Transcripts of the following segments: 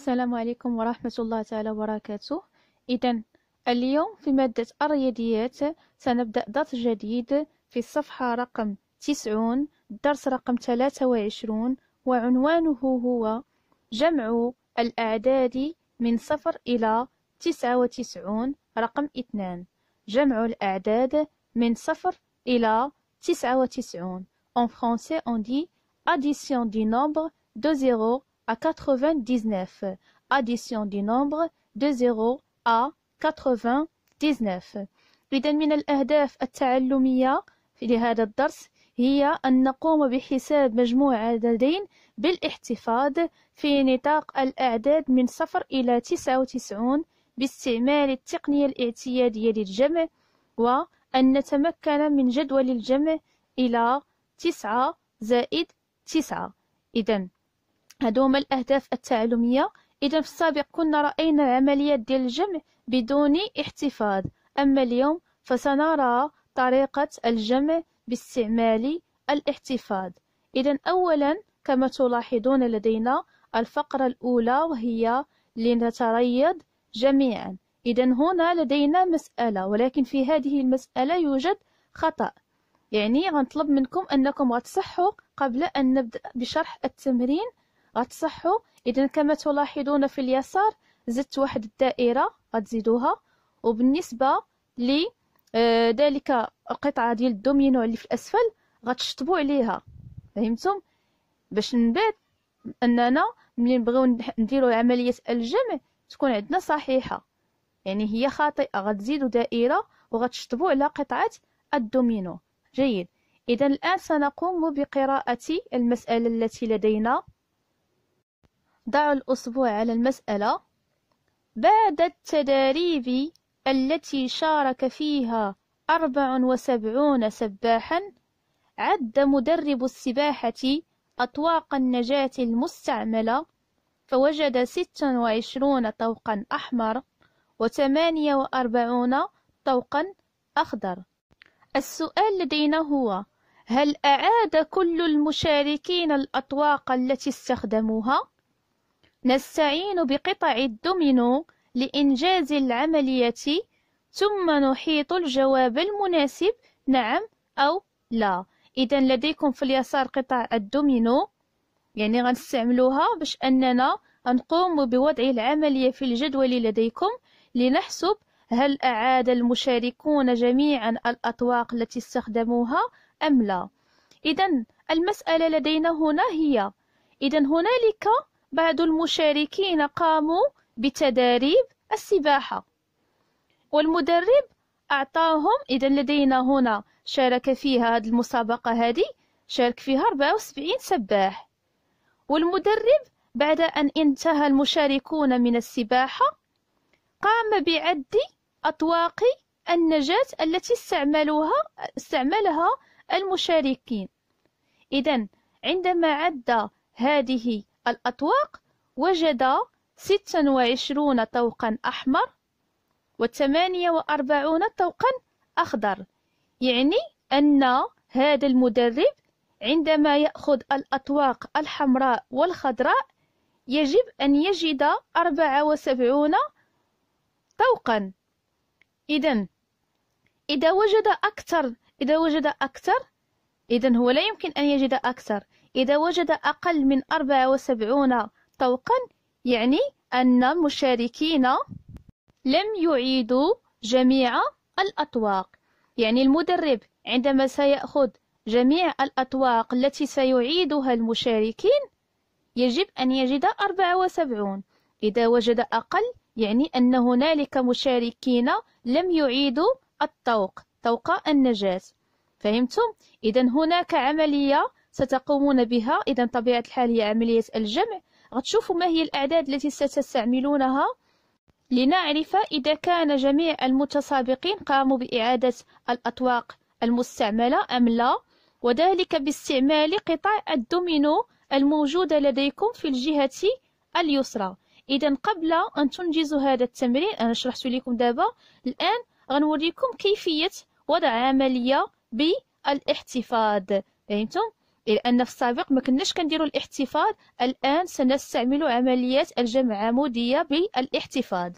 السلام عليكم ورحمة الله تعالى وبركاته إذا اليوم في مادة الرياضيات سنبدأ درس جديد في الصفحة رقم 90 درس رقم 23 وعنوانه هو جمع الأعداد من صفر إلى 99 رقم 2 جمع الأعداد من صفر إلى 99 En français on dit addition du nombre de 0 a 99. addition du nombre de 0 a 99. vingt إذا من الأهداف التعلمية لهذا الدرس هي أن نقوم بحساب مجموع عددين بالاحتفاظ في نطاق الأعداد من صفر إلى تسعة وتسعون باستعمال التقنية الاعتيادية للجمع وأن نتمكن من جدول الجمع إلى تسعة زائد تسعة إذا هادو هما الأهداف التعلمية إذا في السابق كنا رأينا العملية ديال الجمع بدون احتفاظ أما اليوم فسنرى طريقة الجمع باستعمال الاحتفاظ إذا أولا كما تلاحظون لدينا الفقرة الأولى وهي لنتريض جميعا إذا هنا لدينا مسألة ولكن في هذه المسألة يوجد خطأ يعني غنطلب منكم أنكم غتصحوا قبل أن نبدأ بشرح التمرين غتصحوا اذا كما تلاحظون في اليسار زدت واحد الدائره غتزيدوها وبالنسبه ل آه، ذلك القطعه ديال الدومينو اللي في الاسفل غتشطبوا عليها فهمتم باش من بعد اننا ملي نبغيو نديرو عمليه الجمع تكون عندنا صحيحه يعني هي خاطئه غتزيدوا دائره وغتشطبوا على قطعه الدومينو جيد اذا الان سنقوم بقراءه المساله التي لدينا ضعوا الأصبع على المسألة بعد التداريب التي شارك فيها 74 سباحا عد مدرب السباحة أطواق النجاة المستعملة فوجد 26 طوقا أحمر و48 طوقا أخضر السؤال لدينا هو هل أعاد كل المشاركين الأطواق التي استخدموها؟ نستعين بقطع الدومينو لإنجاز العملية ثم نحيط الجواب المناسب نعم أو لا إذا لديكم في اليسار قطع الدومينو يعني غنستعملوها باش أننا نقوم بوضع العملية في الجدول لديكم لنحسب هل أعاد المشاركون جميعا الأطواق التي استخدموها أم لا إذا المسألة لدينا هنا هي إذا هنالك بعض المشاركين قاموا بتداريب السباحة والمدرب أعطاهم إذا لدينا هنا شارك فيها هذه المسابقة هذه شارك فيها 74 سباح والمدرب بعد أن انتهى المشاركون من السباحة قام بعد أطواق النجاة التي استعملوها استعملها المشاركين إذا عندما عد هذه الأطواق وجد 26 وعشرون طوقا أحمر وثمانية وأربعون طوقا أخضر يعني أن هذا المدرب عندما يأخذ الأطواق الحمراء والخضراء يجب أن يجد أربعة وسبعون طوقا إذا إذا وجد أكثر إذا وجد أكثر إذا هو لا يمكن أن يجد أكثر إذا وجد أقل من 74 طوقا يعني أن المشاركين لم يعيدوا جميع الأطواق يعني المدرب عندما سيأخذ جميع الأطواق التي سيعيدها المشاركين يجب أن يجد 74 إذا وجد أقل يعني أن هنالك مشاركين لم يعيدوا الطوق طوق النجاة فهمتم؟ إذا هناك عملية ستقومون بها إذا طبيعة الحال هي عملية الجمع غتشوفوا ما هي الأعداد التي ستستعملونها لنعرف إذا كان جميع المتسابقين قاموا بإعادة الأطواق المستعملة أم لا وذلك باستعمال قطع الدومينو الموجودة لديكم في الجهة اليسرى إذا قبل أن تنجزوا هذا التمرين أنا شرحت لكم دابا الآن غنوريكم كيفية وضع عملية بالاحتفاظ فهمتم لأن في السابق ما كناش كنديروا الاحتفاظ الآن سنستعمل عملية الجمع عمودية بالاحتفاظ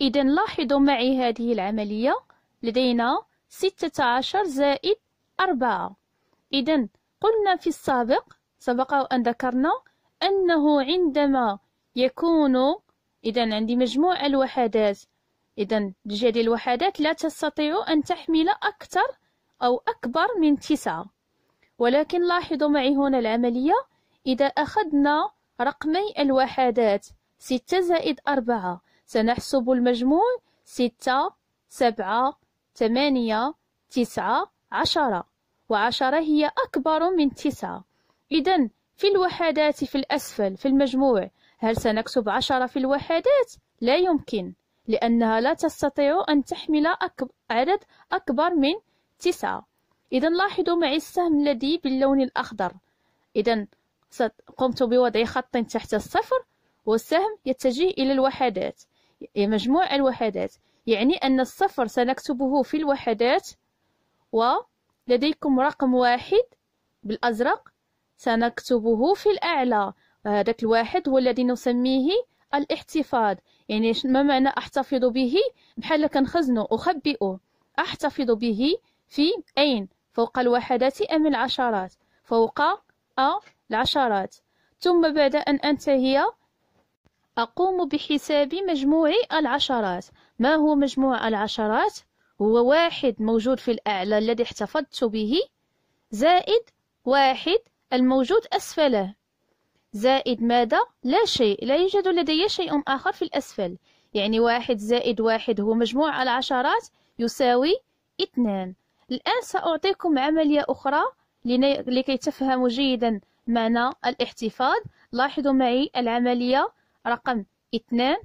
إذا لاحظوا معي هذه العملية لدينا 16 زائد 4 إذا قلنا في السابق سبق أن ذكرنا أنه عندما يكون إذا عندي مجموع الوحدات إذا رجال الوحدات لا تستطيع أن تحمل أكثر أو أكبر من تسعة ولكن لاحظوا معي هنا العملية إذا أخذنا رقمي الوحدات ستة زائد أربعة سنحسب المجموع ستة سبعة ثمانية تسعة عشرة وعشرة هي أكبر من تسعة إذا في الوحدات في الأسفل في المجموع هل سنكتب عشرة في الوحدات؟ لا يمكن لأنها لا تستطيع أن تحمل عدد أكبر من تسعة إذا لاحظوا معي السهم الذي باللون الأخضر إذا قمت بوضع خط تحت الصفر والسهم يتجه إلى الوحدات مجموع الوحدات يعني أن الصفر سنكتبه في الوحدات ولديكم رقم واحد بالأزرق سنكتبه في الأعلى هذاك الواحد هو الذي نسميه الاحتفاظ يعني ما معنى احتفظ به بحال كنخزنو اخبئه احتفظ به في اين فوق الوحدات أم العشرات فوق أ العشرات ثم بعد أن أنتهي أقوم بحساب مجموع العشرات ما هو مجموع العشرات؟ هو واحد موجود في الأعلى الذي احتفظت به زائد واحد الموجود أسفله زائد ماذا؟ لا شيء لا يوجد لدي شيء آخر في الأسفل يعني واحد زائد واحد هو مجموع العشرات يساوي اثنان الآن سأعطيكم عملية أخرى لكي تفهموا جيدا معنى الاحتفاظ لاحظوا معي العملية رقم 2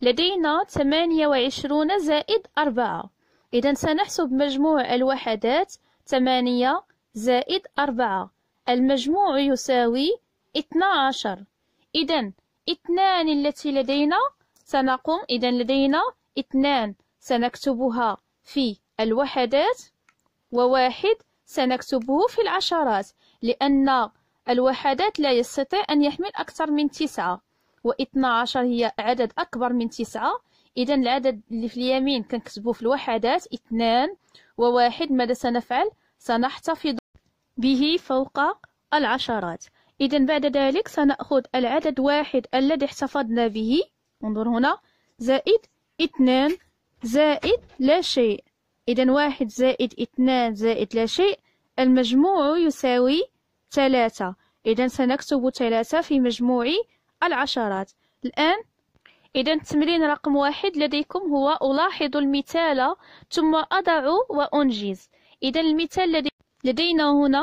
لدينا 28 زائد 4 إذا سنحسب مجموع الوحدات 8 زائد 4 المجموع يساوي 12 إذا اثنان التي لدينا سنقوم إذا لدينا اثنان سنكتبها في الوحدات وواحد سنكتبه في العشرات لأن الوحدات لا يستطيع أن يحمل أكثر من تسعة واثنا عشر هي عدد أكبر من تسعة إذا العدد اللي في اليمين كنكتبوه في الوحدات اثنان وواحد ماذا سنفعل؟ سنحتفظ به فوق العشرات إذا بعد ذلك سنأخذ العدد واحد الذي احتفظنا به انظر هنا زائد اثنان زائد لا شيء إذا واحد زائد اثنان زائد لا شيء المجموع يساوي ثلاثة إذا سنكتب ثلاثة في مجموع العشرات الآن إذا التمرين رقم واحد لديكم هو ألاحظ المثال ثم أضع وأنجز إذا المثال لدي... لدينا هنا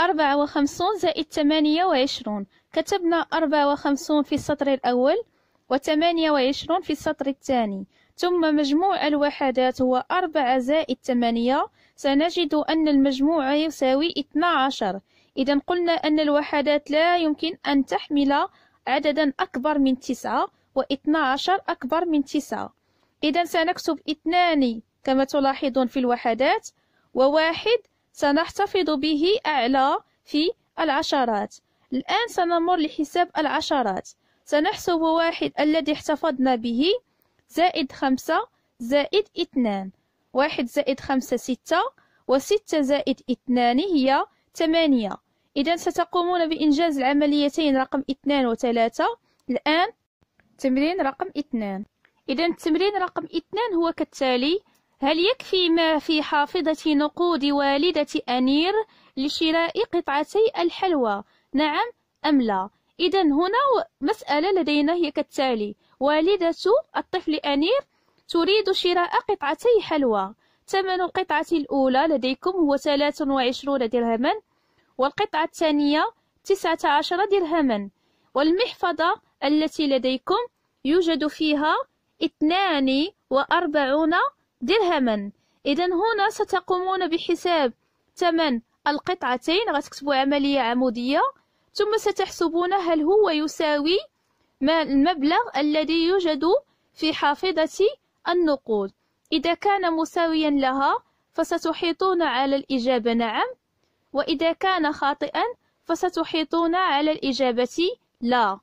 أربعة وخمسون زائد ثمانية وعشرون كتبنا أربعة وخمسون في السطر الأول وثمانية وعشرون في السطر الثاني ثم مجموع الوحدات هو أربعة زائد ثمانية سنجد أن المجموع يساوي 12 إذا قلنا أن الوحدات لا يمكن أن تحمل عددا أكبر من تسعة و12 أكبر من تسعة إذا سنكتب اثنان كما تلاحظون في الوحدات وواحد سنحتفظ به أعلى في العشرات الآن سنمر لحساب العشرات سنحسب واحد الذي احتفظنا به زائد خمسة زائد اثنان واحد زائد خمسة ستة وستة زائد اثنان هي ثمانية إذا ستقومون بإنجاز العمليتين رقم اثنان وثلاثة الآن تمرين رقم اثنان إذا التمرين رقم اثنان هو كالتالي هل يكفي ما في حافظة نقود والدة أنير لشراء قطعتي الحلوى؟ نعم أم لا؟ إذا هنا مسألة لدينا هي كالتالي والدة الطفل أنير تريد شراء قطعتي حلوى ثمن القطعة الأولى لديكم هو 23 درهما والقطعة الثانية 19 درهما والمحفظة التي لديكم يوجد فيها 42 درهما إذا هنا ستقومون بحساب ثمن القطعتين غتكتبوا عملية عمودية ثم ستحسبون هل هو يساوي المبلغ الذي يوجد في حافظة النقود إذا كان مساويا لها فستحيطون على الإجابة نعم وإذا كان خاطئا فستحيطون على الإجابة لا